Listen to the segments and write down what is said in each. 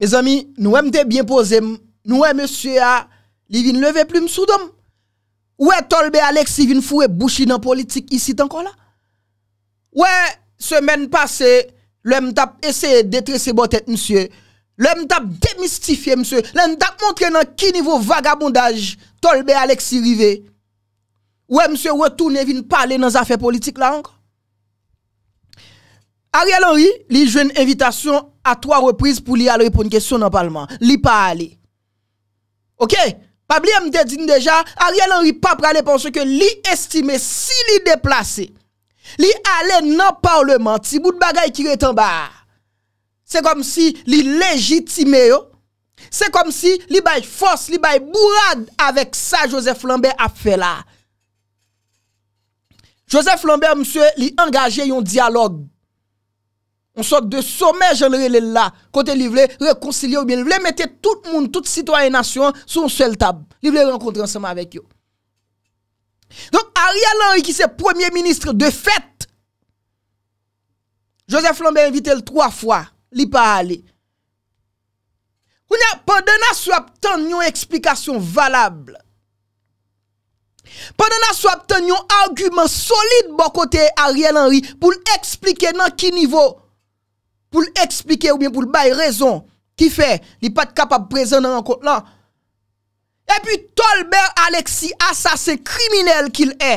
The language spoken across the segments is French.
Me zami, nou e mte bien pose, nou e mse a li vin leve plume soudom. Ou e tolbe Alexi vin fwe bouchi nan politik isi tanko la? Ou e semen pase, lou e mte ap ese detrese botet mse, lou e mte ap demistifiye mse, lou e mte ap montre nan ki nivo vagabondaj tolbe Alexi rive. Ou e mse ou e tou ne vin pale nan zafè politik la anko? Ariel Henry, li jwè n'invitasyon a 3 reprise pou li alè ypoun kèsyon nan parlement. Li pa alè. Ok? Pabli m'dedine deja, Ariel Henry pa pralè ponso ke li estime si li deplase. Li alè nan parlement, ti bout bagay ki re tanba. Se kom si li legitime yo. Se kom si li bay fos, li bay bourad avèk sa Joseph Lambert ap fè la. Joseph Lambert, msye, li engaje yon diyalog. On sote de sommet jenre lè lè la. Kote li vle rekonsilye ou bien. Li vle mette tout moun, tout sitwa enasyon sou msel tab. Li vle renkontre anseman avèk yo. Donk Ariel Henry ki se premier ministre de fèt. Joseph Lambert invite lè troa fwa. Li pa alè. Ou nè, pa dè nan sou apten yon eksplikasyon valable. Pa dè nan sou apten yon argumen solide bo kote Ariel Henry pou l'eksplike nan ki nivou. pou l'explike ou bien pou l'bay rezon ki fè, li pat kapap prezen nan yon kote lan. E pi Tolbert Alexi, asase kriminel ki l'è.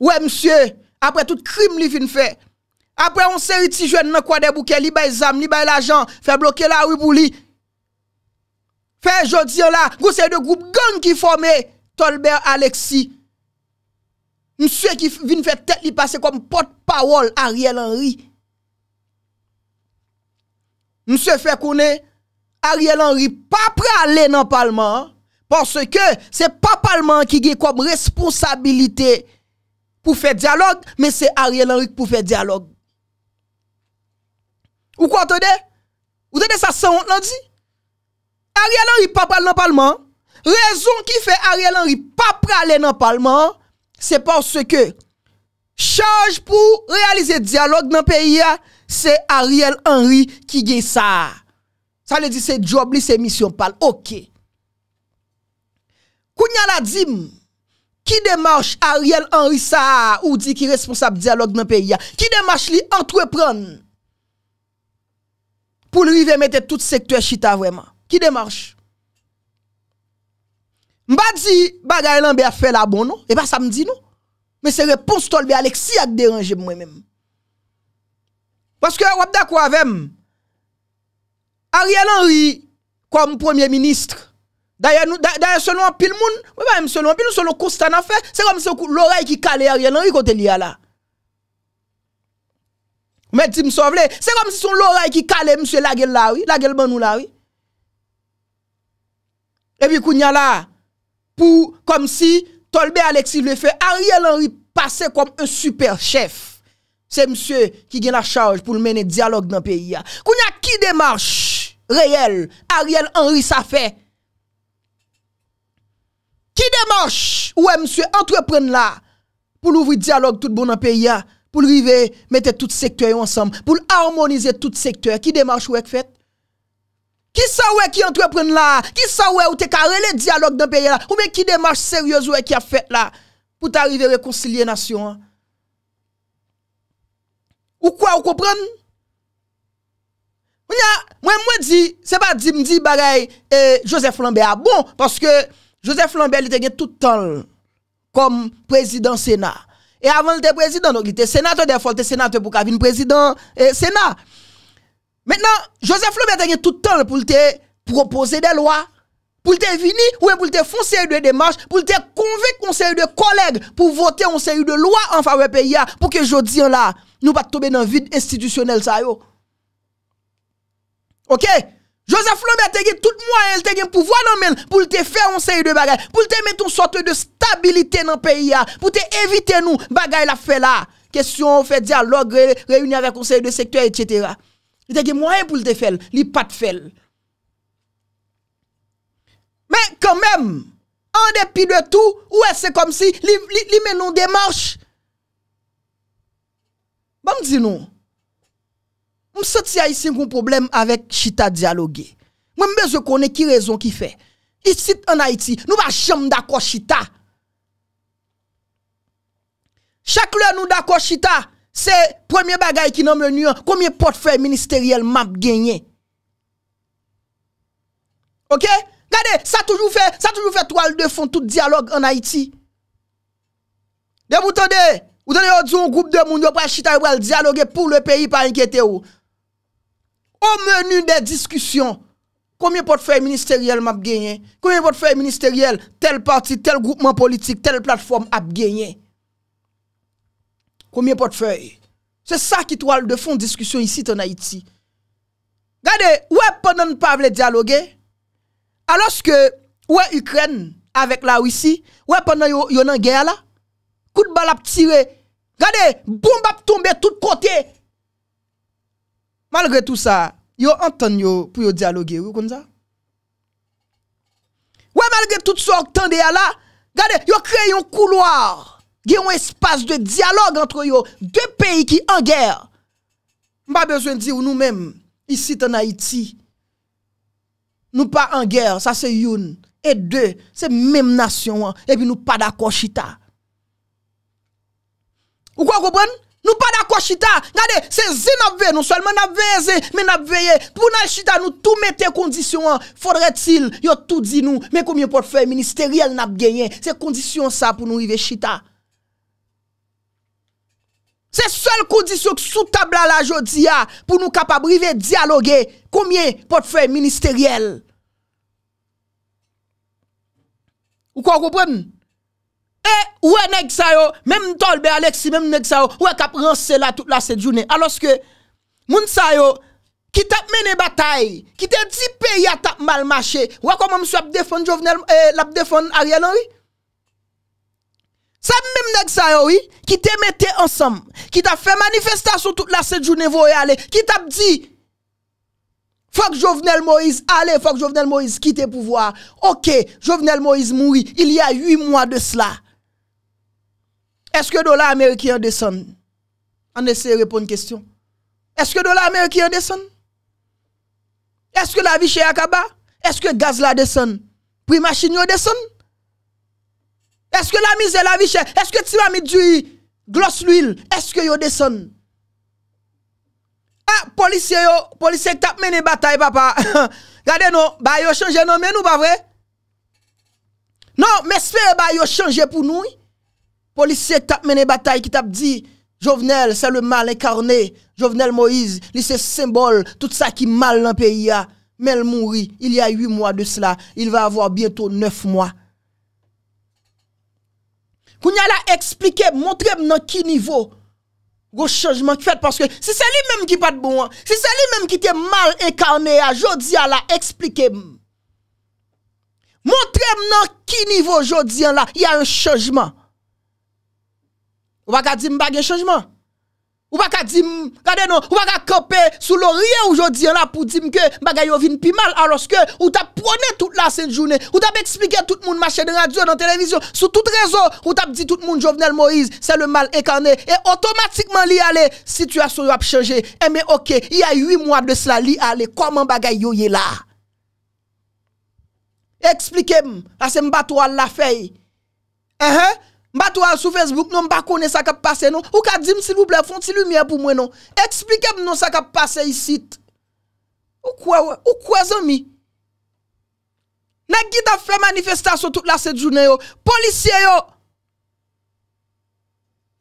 Ouè msye, apre tout krim li fin fè. Apre on se yot si jwen nan kwa de bouke, li bay zam, li bay la jan, fè bloke la wibou li. Fè jodi yon la, gou se yot de goup gang ki fòmè, Tolbert Alexi, msye ki vin fè tèt li pasè kom potpawol Ariel Henry, msye fè konè Ariel Henry pa pralè nan palman, porsè ke se pa palman ki gè kom responsabilite pou fè diyalog, men se Ariel Henry pou fè diyalog. Ou kwa tèdè? Ou tèdè sa sè ont nan di? Ariel Henry pa pralè nan palman, rezon ki fè Ariel Henry pa pralè nan palman, Se pan se ke chanj pou realize diyalog nan peyi ya, se Ariel Henry ki gen sa. Sa le di se job li, se misyon pal. Ok. Kou nyan la di m, ki demarche Ariel Henry sa ou di ki responsab diyalog nan peyi ya? Ki demarche li entrepran pou li ve mette tout sektwè chita vreman? Ki demarche? Mba di bagay lan be a fè la bon nou, e pa sa mdi nou, mbe se repons tol be Aleksi ak deranje mwen mèm. Woske wap da kwa vèm, Ariel Henry, kwa m poumye ministre, daye se nou apil moun, wè ba m se nou apil, nou se nou kous tan a fè, se kom se loray ki kale Ariel Henry kote li ala. Mbe di msovle, se kom se son loray ki kale Mse Lagel Larry, Lagel Manou Larry. E bi koun ya la, pou kom si Tolbe Alexiv le fe, Ariel Henry pase kom un super chef. Se msye ki gen a charge pou mene dialog nan peyi ya. Kounya ki demarche reyel Ariel Henry sa fe? Ki demarche ouwe msye entrepren la pou louvri dialog tout bon nan peyi ya, pou lrive mette tout sektoy ou ansam, pou l harmonize tout sektoy. Ki demarche ouwek fet? Ki sa wè ki entrepren la, ki sa wè ou te kare le diyalogue d'an peye la, ou mè ki demache seryoso wè ki a fèt la pou t'arive rekoncilier nasyon. Ou kwa ou kopren? Mwen mwen di, se pa di mdi bagay eh, Joseph Lambert a ah bon, paske Joseph Lambert li te gen toutan kom prezident sena. E avan li te prezident, li te sena to defol, te sena to pou kavine prezident eh, sena. Mètenan, Joseph Lomé te gen toutan pou lte proposer de loa, pou lte vini ou pou lte fon seri de demarche, pou lte konve kon seri de koleg pou voten kon seri de loa an fawe PIA pou ke jodi an la nou pat tobe nan vide institisyonel sa yo. Ok, Joseph Lomé te gen toutmoyen lte gen pou voan an men pou lte fè kon seri de bagay, pou lte men toutsote de stabilite nan PIA pou lte evite nou bagay la fe la. Kestyon, fè diyalogue, reyouni anvek kon seri de sektoye, etc. li tege mwenye pou lte fel, li pat fel. Men, kon men, an depi de tou, ou e se kom si, li men nou demarche. Ban m di nou, m soti a iti m kon problem avèk chita diyaloge. Mwen m bezè konè ki rezon ki fè. Isit an Haiti, nou va chem dako chita. Chak lè nou dako chita. Se premye bagay ki nan menyen, komye potfè ministeryèl map genyen. Ok? Gade, sa toujou fè, sa toujou fè, toal de fon tout diyalog an Haiti. De pou tonde, pou tonde yo diyon, goup de moun yo pa chitay wèl diyaloge pou le peyi pa enkete ou. O menyen de diskusyon, komye potfè ministeryèl map genyen, komye potfè ministeryèl tel parti, tel goupman politik, tel platform ap genyen. Combien portefeuille C'est ça qui toile de fond discussion ici en Haïti. Regardez, ouais, pendant pas pas dialoguer, alors que, ouais, Ukraine avec la Russie, ouais, pendant yon en guerre là, coup de balle a tirer, regardez, bombe à tomber tout côté. Malgré tout ça, yon entend yo pour yon dialoguer, vous ça? Ouais, malgré tout ça, entendez là, regardez, yon créé un couloir. Gye yon espase de diyalogue antre yo De peyi ki an gyer Mba bezwen di ou nou menm Isi tan Haiti Nou pa an gyer Sa se yon et de Se menm nasyon an E pi nou pa da kwa chita Ou kwa koubwen Nou pa da kwa chita Gade se ze nap ve nou Solman nap ve ze Men nap ve ye Pou nan chita nou tou mette kondisyon an Fodre til yo tou di nou Men koum yo pot fè ministeriel nap genyen Se kondisyon sa pou nou vive chita Se sol koudisyon sou tabla la jodi ya pou nou kapabrive diyaloge koumye potfè ministeriyel. Ou kon kompren? E, ouwe neg sa yo, menm tolbe Aleksi, menm neg sa yo, ouwe kapran se la tout la se jounen. Aloske, moun sa yo, ki tap mene batay, ki te dipe ya tap malmache, ouwe konman mswe ap defon Jovenel, e, eh, la ap defon Ariel Henry? Ça même nèg ça oui, qui te metté ensemble, qui t'a fait manifestation toute la cette journée voyez aller, qui t'a dit faut que Jovenel Moïse allez, faut que Jovenel Moïse quitte le pouvoir. OK, Jovenel Moïse mourit il y a huit mois de cela. Est-ce que dollar américain descend On essaie de répondre à une question. Est-ce que dollar américain descend Est-ce que la vie chez Akaba Est-ce que gaz la descend Prix machine descend est-ce que la misère, la vie chère, est-ce que tu vas mis du gloss l'huile, est-ce que yo descend? Ah, policier yo, policier t'a mené bataille, papa. Regardez nous, bah yo changé non, mais nous pas vrai? Non, mais espérez bah yo changé pour nous. Policier t'a mené bataille qui tape dit, Jovenel, c'est le mal incarné. Jovenel Moïse, c'est symbole, tout ça qui mal dans le pays. Ah. Mais il mourit il y a huit mois de cela. Il va avoir bientôt neuf mois. Koun ya la eksplike, montrem nan ki nivou yo chanjman ki fet. Si se li menm ki pat bon an, si se li menm ki te mal ekane a, jodi ya la eksplike. Montrem nan ki nivou jodi ya la, ya yon chanjman. Ou baka di mbagye chanjman? Ou pas qu'à dire, regardez non, ou pas qu'à camper sous l'oreiller aujourd'hui hein, là pour dire que bagay yo vin pi mal alors que ou t'a prôné toute la sainte journée, ou t'a expliqué tout le monde marché de radio, dans télévision, sur tout réseau, ou t'a dit tout le monde Jovenel Moïse, c'est le mal incarné et automatiquement li aller situation a changé. Eh mais OK, il y a 8 mois de cela li aller comment bagay yo est là. Expliquez-moi, à c'est à la feuille. Uh -huh. Mba tou al sou Facebook, nou mba kone sa kap pase nou. Ou ka di msi louple, fon ti lumiye pou mwen nou. Eksplike m nou sa kap pase yisit. Ou kwa wè? Ou kwa zon mi? Nè gita fè manifestasyon tout la set jounen yo. Polisye yo.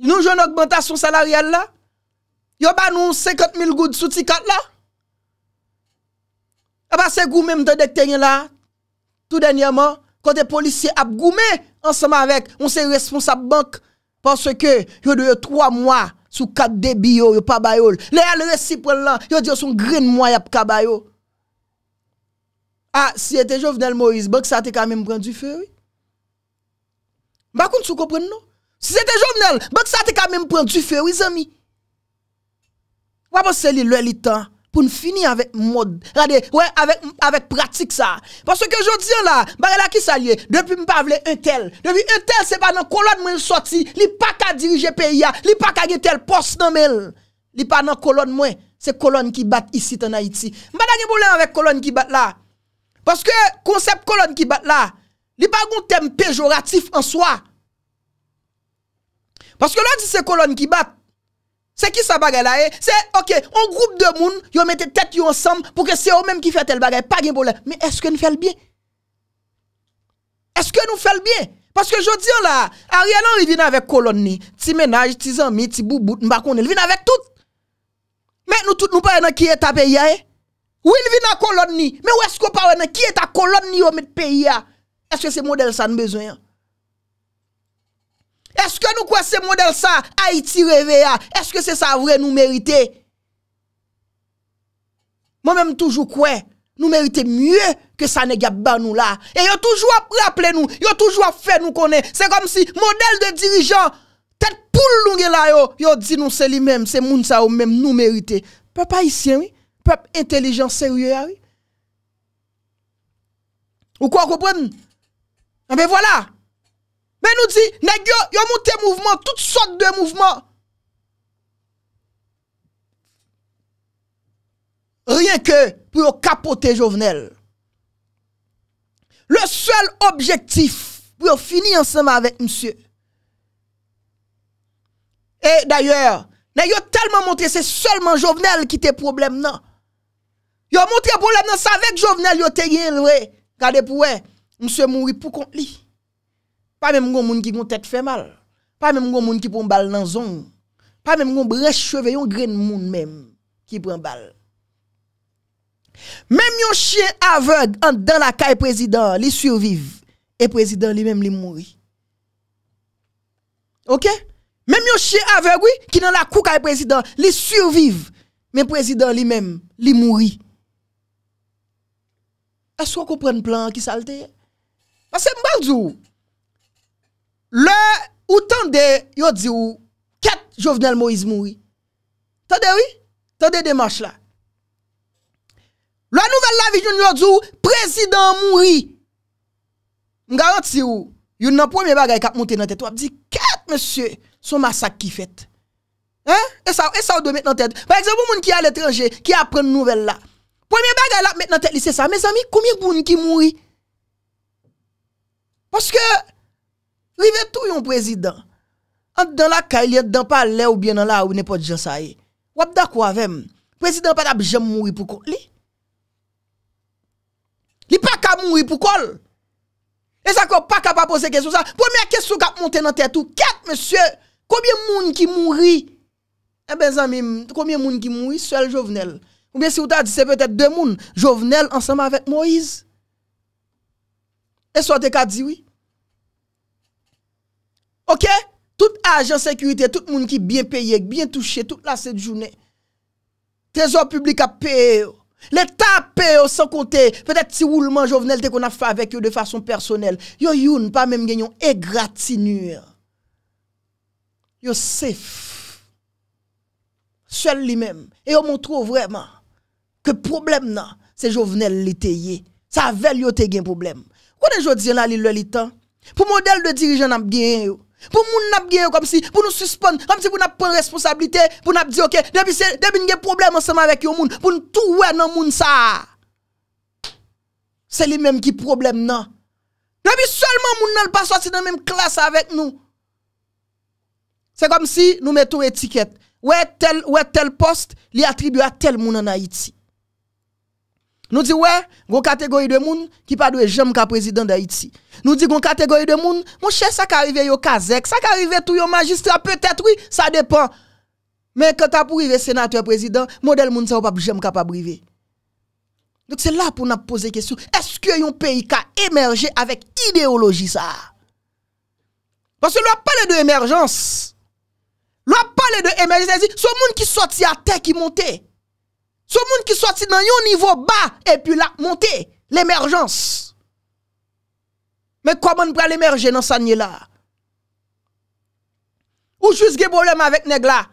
Nou joun augmentation salaryel la. Yo ba nou 50 mil gout sou tikat la. A ba se gout mè mte dek tenye la. Tout denye mò. Kote polisye ap goume ansama vek, on se respons ap bank, panse ke yo dewe 3 mwa sou 4 debi yo, yo pa bayol. Le al resipre lan, yo diyo son green mwa yap ka bayol. A, ah, si ete jovenel Moise, bak sa te kamem pran du fe, oui? Bakoun sou kopren nou? Si ete jovenel, bak sa te kamem pran du fe, oui zami? Wapos se li lwe li tan? pour finir avec mode regardez ouais avec avec pratique ça parce que je dis là bah là qui s'allie depuis me pas un tel depuis un tel c'est pas dans colonne moi sorti li pas qu'à diriger pays li pas qu'à tel poste dans mel li pas dans colonne moi c'est colonne qui bat ici en Haïti pas problème avec colonne qui bat là parce que le concept colonne qui bat là li pas un thème péjoratif en soi parce que là dit c'est colonne qui bat Se ki sa bagay la e? Eh? Se, ok, an group de moun, yo mette tet yo ansam pou ke se yo menm ki fe tel bagay, pa gen bolen. Ah? Me eske nou fel bien? Eske nou fel bien? Paske jo diyon la, a riyan an yon vin avek kolon ni, ti menaj, ti zanmi, ti bou bout, mbakon, yon vin avek tout. Men nou tout nou pa yon ki e ta peya e? Ou yon vin a kolon ni? Men ou esko pa yon ki e ta kolon ni yo met peya? Eske se model sa nou bezoyan? Eske nou kwen se model sa? Haiti Revea. Eske se sa vre nou merite? Mwen menm toujou kwen. Nou merite mye ke sa negab ban nou la. E yo toujou ap rapple nou. Yo toujou ap fe nou konen. Se kom si model de dirijan. Tet pou lounge la yo. Yo di nou se li menm. Se moun sa ou menm nou merite. Pep ayisyen oui. Pep intelijan seriou ya ah oui. Ou kwa kopwen? A be voilà. Men nou di, nèk yo, yo monte mouvment, tout sort de mouvment. Rien ke pou yo kapote jovenel. Le sol objektif pou yo fini ansenva vek msye. E d'ayor, nèk yo talman monte, se solman jovenel ki te problem nan. Yo monte problem nan, sa vek jovenel yo te yin lwe. Gade pou we, msye moui pou kont li. Pas même un monde qui a tête fait mal. Pas même un qui prend balle dans zone. Pas même un brèche cheveux, un grain monde même qui prend balle. Même un chien aveugle dans la caille président, il survive. Et président lui-même, il mourit. OK? Même un chien aveugle, oui, qui dans la cour caille président, il survive. Mais président lui-même, il mourit. Est-ce qu'on prend le plan qui salte? Parce que Le utande yo di ou Ket jovenel Moïse Mouri Tade wè? Tade demache la La nouvel la vi joun yo di ou Prezident Mouri M garanti ou Youn nan pwemye bagay kap mounte nan tet Wap di ket monsye sou masak ki fet e, e sa ou do met nan tet Par eksepo moun ki al etranje Ki apren nouvel la Pwemye bagay la met nan tet li se sa Me zami koumye boun ki Mouri Paske Rive tou yon prezident. An dan la ka, li an dan pa le ou bien nan la, ou ne po dijan sa e. Wap da kwa vemen? Prezident pata bje mouni pou kol. Li? Li pa ka mouni pou kol? E sa ko pa ka pa pose kesyon sa. Poumè kesyon kap monte nan tetou. Ket, monsye! Koubyen mouni ki mouni? E eh ben zami, koubyen mouni ki mouni? Swell, Jovenel. Mouni se ou ta di se peutet de moun, Jovenel, ansama avèk Moïse. E so te ka diwi? Ok? Tout agent sekurite, tout moun ki bien peye, bien touche, tout la se jounen. Tezor publika peyo. Le ta peyo san konte. Fetet ti wou lman jovenel te kon a fa avek yo de fason personel. Yo yon pa menm genyon egratinu. Yo sef. Sel li menm. E yo moun tro vreman ke problem nan se jovenel li teye. Sa vel yo te gen problem. Kone jo diyon la li loli tan? Po model de dirijen ap genyo, Pour moun nap comme si, pour nous suspendre, comme si pour nous prendre responsabilité, pour nous dire, ok, depuis c'est, depuis des problème ensemble avec yon moun, pour nous tout dans moun ça. C'est lui même qui problème non. Depuis seulement moun seulement pas sorti dans la même classe avec nous. C'est comme si nous mettons étiquette. Ouais tel, ouais tel poste, li attribue à tel moun en Haïti. Nous disons, ouais, une catégorie de monde qui pas de jamais qu'un président d'Haïti. Nous disons une catégorie de monde, mon cher, ça qui arrive au Kazek, ça qui arrive tout au magistrat, peut-être oui, ça dépend. Mais quand tu pour arriver sénateur président, modèle monde ça pas jamais capable privé. Donc c'est là pour nous poser question, est-ce que un pays qui a émergé avec idéologie ça Parce que l'on parle de émergence. L'on parle de émergence, c'est ce monde qui sortit à terre qui montait. Ce monde qui sorti dans un niveau bas et puis là, monter l'émergence. Mais comment on peut l'émerger dans ce là Ou juste des problème avec Negla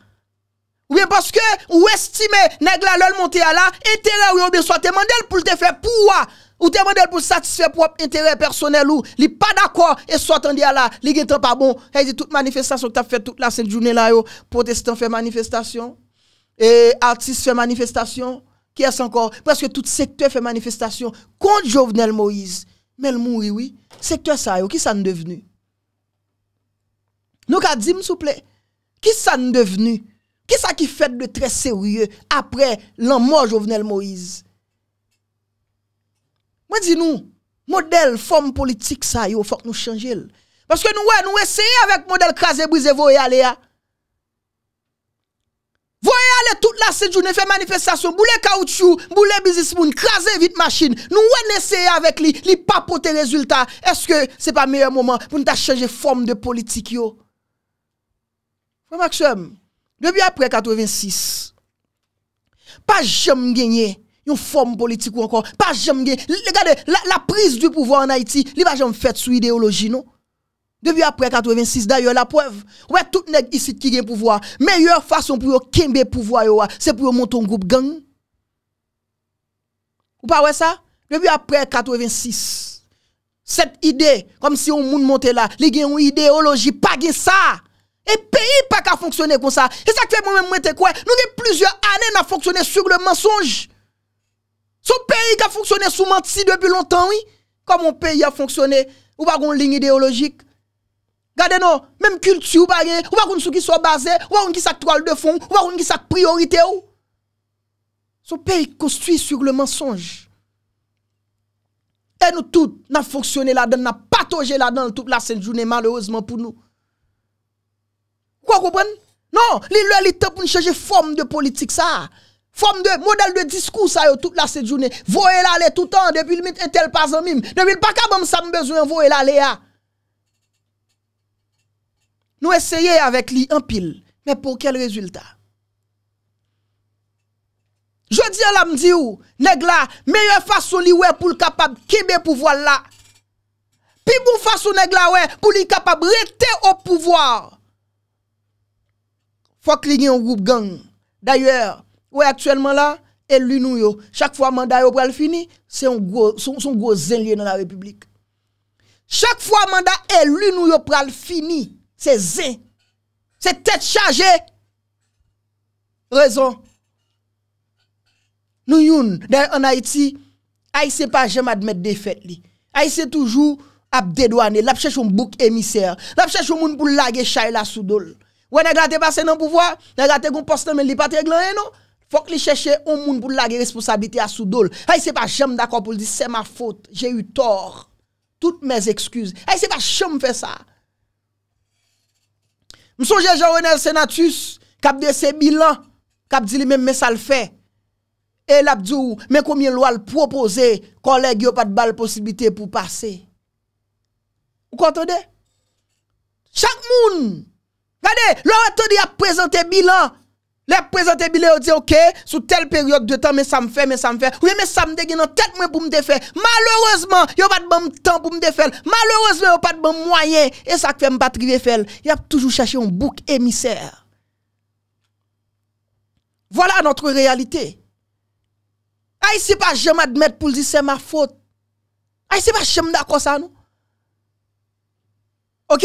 Ou bien parce que ou estimez Negla l'ol monter à là, intérêt ou bien soit demandé pour te faire pouvoir ou demandé pour satisfaire propre intérêt personnel ou li pas d'accord et soit tandi à là, li pas bon. Et dit toute manifestation que tu as fait toute la cette journée là yo, protestant fait manifestation et artistes fait manifestation, qui est encore, presque tout secteur fait manifestation contre Jovenel Moïse. Mais le mourit, oui. Secteur ça, qui ça nous devenu? Nous, dit, s'il vous plaît, qui ça nous devenu? Qui ça qui fait de très sérieux après l'an mort Jovenel Moïse? Moi, dis nous, modèle, forme politique ça, il faut que nous changions. Parce que nous, nous essayons avec modèle crasé, brisé, voyer, aller. Ah. Voye ale tout la sejou, ne fe manifestasyon, boule kaoutchou, boule bizis moun, krasen vit machin, nou wen eseye avek li, li papote rezultat, eske se pa meye mouman pou nou ta chanje form de politik yo? Ouye Maksoum, debi apre 86, pa jom genye yon form politik yo ankon, pa jom genye, la prise du pouvo an Haiti, li pa jom fet sou ideologi nou? Depuis après 86, d'ailleurs, la preuve. Ouais, tout nèg ici qui gagne pouvoir. Meilleure façon pour yon kembe pouvoir, c'est pour monter un groupe gang. Ou pas ouais ça? Depuis après 86. Cette idée, comme si on monde monte là, li gen une idéologie, pas gen ça. Et pays pas qu'à fonctionner comme ça. Et ça que fait moi-même, moi, quoi? Nous avons plusieurs années à fonctionner sur le mensonge. Son pays qui a fonctionné sous menti depuis longtemps, oui. Comme mon pays a fonctionné, ou pas une ligne idéologique. Gardez non, même culture ou pas ou pas qu'on qui soit basé, ou pas qu'on qui toile de fond, ou pas qu'on qui sa priorité ou. Son pays construit sur le mensonge. Et nous tous, n'a fonctionné là-dedans, n'a patogé là-dedans toute la sainte journée malheureusement pour nous. Quoi comprenez Non, est temps pour changer forme de politique ça. Forme de modèle de discours ça toute la sainte journée. Voyez là tout le temps depuis le tel pas en mime. Depuis le pas ça besoin voyez là nous essayons avec lui en pile, mais pour quel résultat Je dis à l'homme dis-vous, ou, nèg la, meilleure façon li ouais pour capable le pouvoir là. Puis bon façon nèg la ouais pour le capable rester au pouvoir. Faut que ait un groupe gang. D'ailleurs, ouais actuellement là, élu nous yo, chaque fois mandat yo pral fini, c'est un gros son, dans la République. Chaque fois mandat élu nous yo pral fini, c'est zin, c'est tête chargée. Raison. Nous, yon, en Haïti, sait pas jamais admettre défaite. sait toujours a dédouaner, l'a pcheche un bouc émissaire, l'a cherche un moun pour chay la soudol. Ou n'a sait pas passé dans pouvoir, n'a gâte gon poste mais li pas non. Faut que li cherche un moun pour lage responsabilité à soudol. sait pas jamais d'accord pour dire c'est ma faute, j'ai eu tort. Toutes mes excuses. sait pas jamais faire ça. M souje Jean-René Senatus kap de se bilan, kap di li men men sal fe, e lap di ou men komye lwa l'propose, kon leg yo pat bal posibite pou pase. Ou kontode? Chak moun! Gade, lwa lwa ton di ap prezante bilan! Les présenter ou dit OK, sous telle période de temps mais ça me fait mais ça me fait. Oui mais ça me dégaine en tête moi pour me défaire. Malheureusement, a pas de bon temps pour me défaire. Malheureusement, a pas de bon moyen et ça fait me pas de faire. Y a toujours cherché un bouc émissaire. Voilà notre réalité. c'est pas jamais admettre pour dire c'est ma faute. c'est pas jamais d'accord ça nous. OK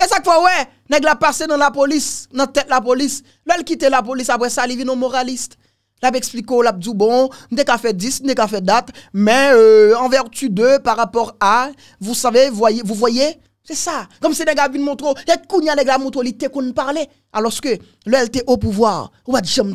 et ça fois ouais, nèg la passé dans la police, dans tête la police. L'elle quitte la police après ça, il vient moraliste. L'a expliqué, l'a dit bon, n'ai qu'à faire 10, n'ai qu'à faire date, mais euh, en vertu de par rapport à, vous savez, voyez, vous voyez, c'est ça. Comme si nèg a vu montre, et kounya nèg la montre, il te qu'on parler alors que l'elle était au pouvoir, ou je jamais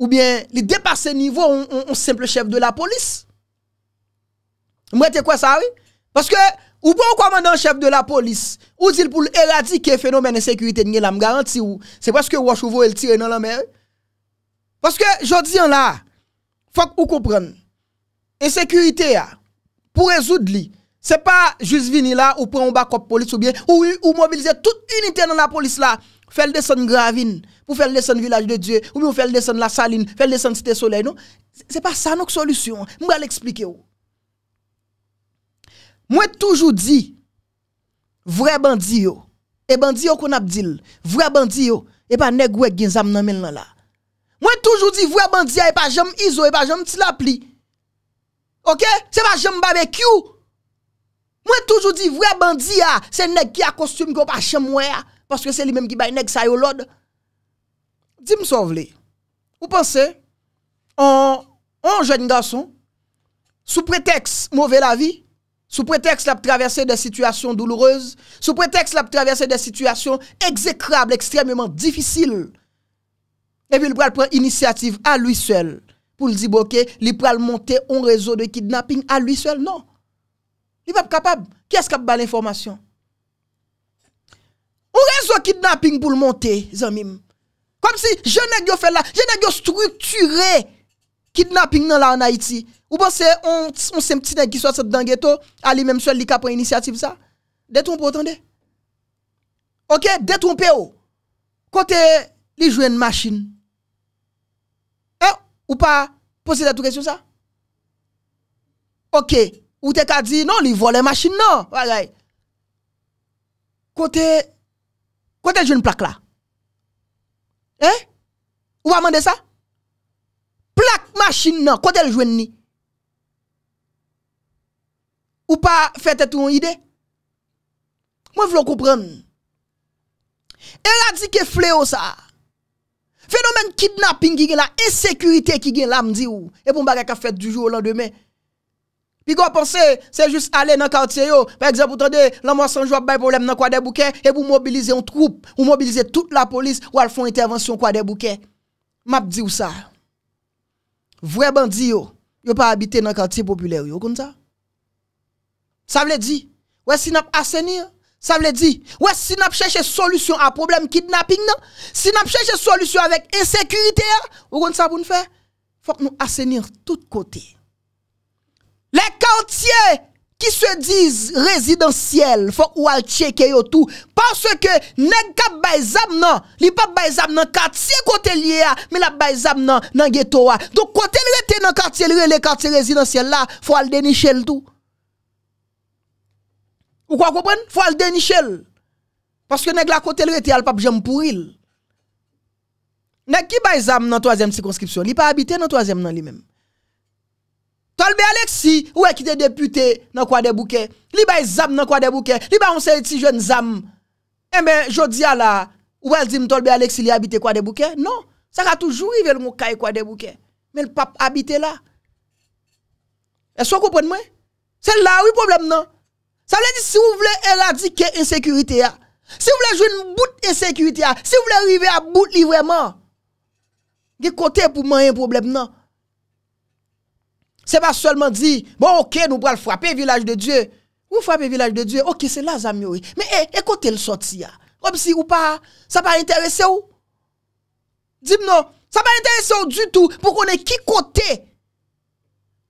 ou bien il dépasse niveau un simple chef de la police. Moi c'est quoi ça oui Parce que ou bon commandant chef de la police ou dit pour éradiquer phénomène de sécurité de la garantie ou c'est parce que vous elle le dans la mer. Parce que je dis là faut que vous compreniez insécurité pour résoudre li c'est pas juste venir là ou prendre un backup police ou bien ou, ou mobiliser toute unité dans la police là faire descendre Gravine, pour faire descendre Village de Dieu, ou bien faire descendre la Saline, faire descendre Cité Soleil, non? C'est pas ça notre solution. Je vais l'expliquer. Moi toujours dit, vrai bandit yo, et bandit yo qu'on vrai bandit yo, et pas nèg qui nan là. Moi toujours dit vrai bandit et pas jam iso et pas jam Tlapli pli. OK? C'est pas jam barbecue. Moi toujours dit vrai bandit c'est nèg qui a costume qu'on pas jam parce que c'est lui-même qui va nèg ça au l'ordre. Dis-moi Vous pensez un jeune garçon sous prétexte mauvais la vie, sous prétexte la traverser des situations douloureuses, sous prétexte la traverser des situations exécrables, extrêmement difficiles. Et puis il prend initiative à lui seul pour le dire OK, il pral monter un réseau de kidnapping à lui seul. Non. Il n'est pas capable. Qui est-ce qui a l'information Ou rezo kidnapping pou l'monte, zanmim? Kom si, jenèk yo fè la, jenèk yo strukture kidnapping nan la anayiti. Ou posè, bon on se mtinek ki swa se dange to, ali mèm swa li kapon inisiyatif sa? Detrompe otan de? Ok, detrompe yo. Kote, li jwen machin. Eh, ou pa, posè la tou kèsyon sa? Ok, ou te ka di, non, li volen machin nan, wagay. Kote, Kwa tel jwen plak la? Eh? Ou pa mande sa? Plak masjin nan, kwa tel jwen ni? Ou pa fete tou yon ide? Mwen vlo koupren. El a di ke fleo sa. Fenomen kidnapping ki gen la, e sekurite ki gen la mdi ou. E pou mbaga ka fete dujou lan demen. Puis vous pensez, c'est juste aller dans le quartier. Par exemple, vous entendez, l'homme sans joue pas problème dans quoi des bouquets et vous mobilisez une troupe, vous mobilisez toute la police ou elle font intervention quoi des bouquets. M'a dit ça. Vrai bandit yo, yo pas habité dans quartier populaire yo comme ça. Ça veut dire ouais si n'a assainir ça veut dire, ouais, si nous cherché solution à problème kidnapping, non? Si nous cherché solution avec insécurité, vous voyez ça pour nous faire? Faut que nous assainir tous côtés. Les quartiers qui se disent résidentiels, faut aller al checker tout parce que nèg ka bay zam nan, li pa bay dans nan quartier côté mais dans bay quartiers, nan nan ghetto Donc côté ils sont dans quartier, les quartiers résidentiels là, faut aller dénicher tout. Ou quoi comprendre Faut aller dénicher. Parce que nèg la côté ont était al pas jam pour il. Nèg qui bay dans troisième circonscription, li pas habité dans troisième nan lui-même. Tolbe Alexis, ouais, qui est député dans quoi des bouquets. Li ba zam dans quoi des bouquets. Li ba on sait petit jeune zam. Eh ben, jodi à la, ou elle dit Tolbe Alexis, li habite quoi des bouquets? Non. Ça va toujours arriver le moukaï quoi des bouquets. Mais le pape habite là. Est-ce que vous comprenez? C'est là, oui, problème, non? Ça veut dire si vous voulez éradiquer l'insécurité, ah, si vous voulez jouer une bout d'insécurité, ah, si vous voulez arriver à bout vraiment, il côté pour moi un problème, non? c'est pas seulement dit... bon, ok, nous le frapper village de Dieu. Vous frapper village de Dieu, ok, c'est là, Zamio. Mais eh, eh, écoutez le sorti, ah. comme si ou pas, ça pas intéressé ou. Dis-moi, ça pas intéressé du tout pour qu'on ait qui côté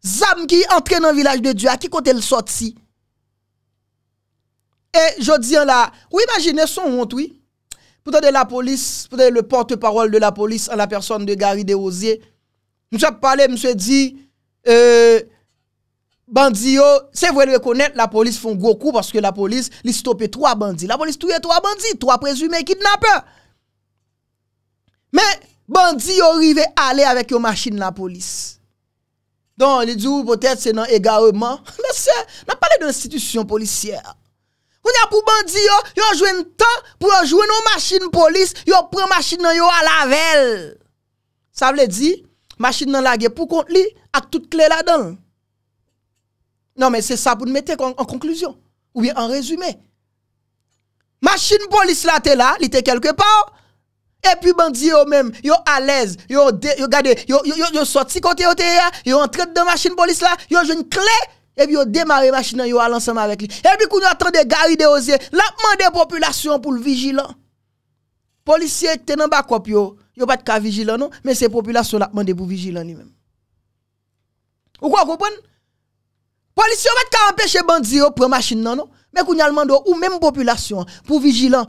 Zam qui entre dans village de Dieu, à qui côté le sorti. Et eh, je dis là, Vous imaginez son honte, oui. Pourtant de la police, pourtant le porte-parole de la police en la personne de Gary Desrosiers. Nous avons parlé, monsieur dit, euh, bandits, c'est vrai de reconnaître, la police font gros coup parce que la police, li stoppé trois bandits. La police tué trois bandits, trois présumés kidnappeurs. Mais, bandits à aller avec une machine la police. Donc, les dit peut-être c'est non égarement. Mais c'est, on a parlé d'institution policière. On a pour bandit, yo, yo joué un temps pour jouer nos machines police, yo une machine yo à la velle. Ça veut dire, machine dans la gueule pour compte lui avec toute clé là-dedans. Non, mais c'est ça pour nous mettre en, conclusion, ou bien en résumé. Machine police là, t'es là, il était quelque part, et puis bandit eux même, yo à l'aise, yo de, yo gade, yo yo yo, sorti côté yo là, yo entré dans machine police là, yo une clé et puis yo démarré machine yo à l'ensemble avec lui. Et puis qu'on attend de Gary de Osier, la demande population pour le vigilant. Policier était dans bas yo, yo pas de cas vigilant non, mais c'est population la demandé pour vigilant ni même. Ou quoi comprendre Police yo pas de empêcher bandi yo prendre machine non non, mais qu'on a demandé ou même population pour vigilant.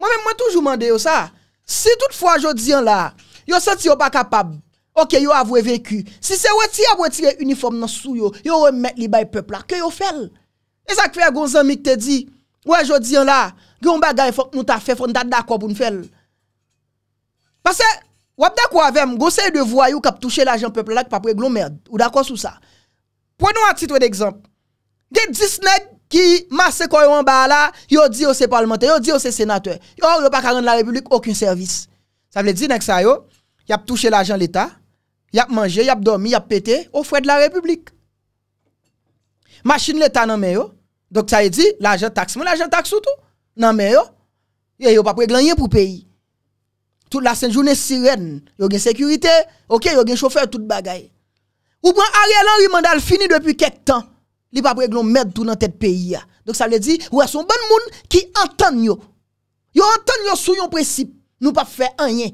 Moi même moi toujours mandé ça. Si toutefois jodi là, yo senti yo pas capable OK, yo avoué vécu. Si c'est retirer retirer uniforme dans sou yo, yo remettre li bay peuple là que yo fait. Et ça que fait qui te dit, ouais jodi là, gon bagay faut que nous t'a fait faut d'accord pour nous faire. Parce que, vous êtes d'accord avec moi, vous de voyous qui touché l'argent peuple là, qui pas régler merde. Ou d'accord sur ça. Prenons un titre d'exemple. Il y a 10 nègres qui massent quoi en bas là, yo dit c'est parlementaire, yo dit c'est sénateur. Yo n'ont pas de la République aucun service. Ça veut dire que ça yo, y a touché l'argent l'État, y a mangé, y a dormi, ils a pété au frais de la République. Machine l'État nan mais yo. Donc ça veut dire l'argent taxe, l'argent taxe tout. non mais yo. n'ont pas régler rien pour pays toute la sainte journée sirène, yo gen sécurité, OK, yo gen chauffeur tout bagaille. Ou prend Ariel Henry mandal fini depuis quelque temps. Li pa préglon mettre tout dans tête pays Donc ça veut dire a son bon monde qui entend yo. Yo entend yo sous yon principe. Nous pas faire rien.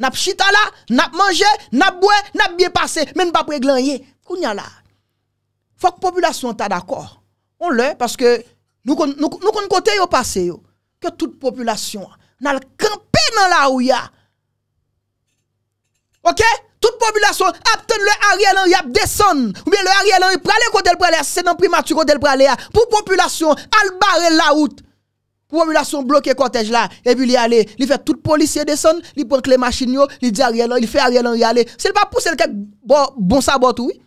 N'a chita là, n'a mangé, n'a boire, n'a bien passé, même pas régler rien. Kounya là. Faut que population ta d'accord. On le parce que nous nous nous, nous côté yo passé yo que toute population n'a campé dans la ouya OK toute population attend le Ariel Henry a descendre ou bien le Ariel Henry aller côté le c'est dans primature côté le aller pour population al barrer la route pour population bloquer cortège là et puis il y aller il fait tout policier descendre il prend les machines il dit Ariel il fait Ariel Henry aller c'est pas pousser le bon, bon sabot oui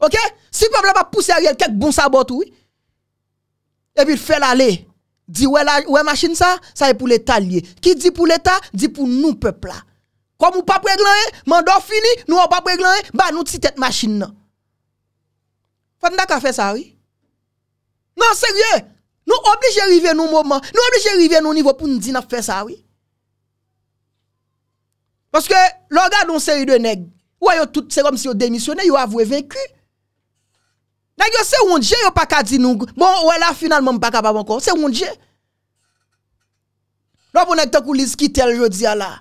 OK si peuple pas pousser Ariel quelques bon sabot oui et puis il fait l'aller dit ouais la machine ça ça est pour l'état lié qui dit pour l'état dit pour nous peuple là Ou mou pa preglan e, man do fini, nou non. non, ou pa preglan e, ba nou ti tet machin nan. Fadn da ka fe sari? Nan serye, nou oblije rive nou mouman, nou oblije rive nou nivou pou nou di na fe sari. Paske loga nou seri de neg, ou ayon tout se kom si yo demisyone, yo avwe venku. Nag yo se woun diye, yo pa ka di nou, bon wè la finalman pa ka ba wanko, se woun diye. Non pou neg tok ou lis ki tel yo diya ah, la.